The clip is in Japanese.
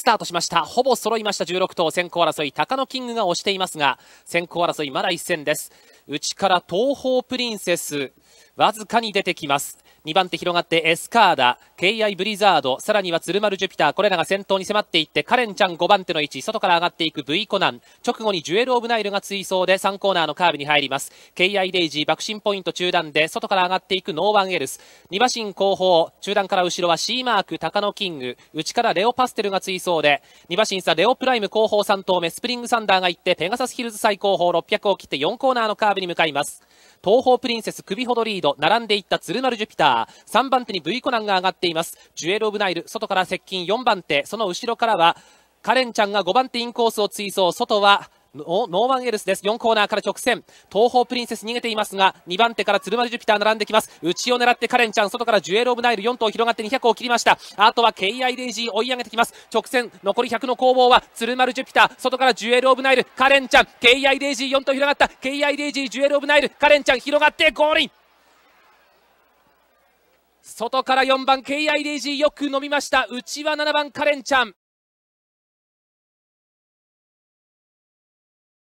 スタートしましたほぼ揃いました16頭先行争い高野キングが押していますが先行争いまだ一戦です内から東方プリンセスわずかに出てきます2番手広がってエスカーダ、KI ブリザード、さらには鶴丸ジュピター、これらが先頭に迫っていって、カレンちゃん5番手の位置、外から上がっていく V コナン、直後にジュエル・オブ・ナイルが追走で3コーナーのカーブに入ります。KI デイジー、爆心ポイント中段で、外から上がっていくノーワン・エルス、2馬身後方、中段から後ろは C マーク、高野キング、内からレオ・パステルが追走で、2馬身差、レオ・プライム後方3頭目、スプリングサンダーが行って、ペガサスヒルズ最高峰600を切って4コーナーのカーブに向かいます。東方プリンセス首ほどリード、並んでいった鶴丸ジュピター、ター。3番手に V コナンが上がっています。ジュエル・オブ・ナイル、外から接近4番手。その後ろからは、カレンちゃんが5番手インコースを追走。外は、ノーマンエルスです。4コーナーから直線。東方プリンセス逃げていますが、2番手から鶴丸ジュピター並んできます。内を狙ってカレンちゃん、外からジュエル・オブ・ナイル4頭広がって200を切りました。あとは KI デイジー追い上げてきます。直線、残り100の攻防は鶴丸ジュピター、外からジュエル・オブ・ナイル、カレンちゃん、KI デイジー4頭広がった。KI デイジー、ジュエル・オブ・ナイル、カレンちゃん広がってゴールイン外から4番 KI レイジーよく伸びました内は7番カレンちゃん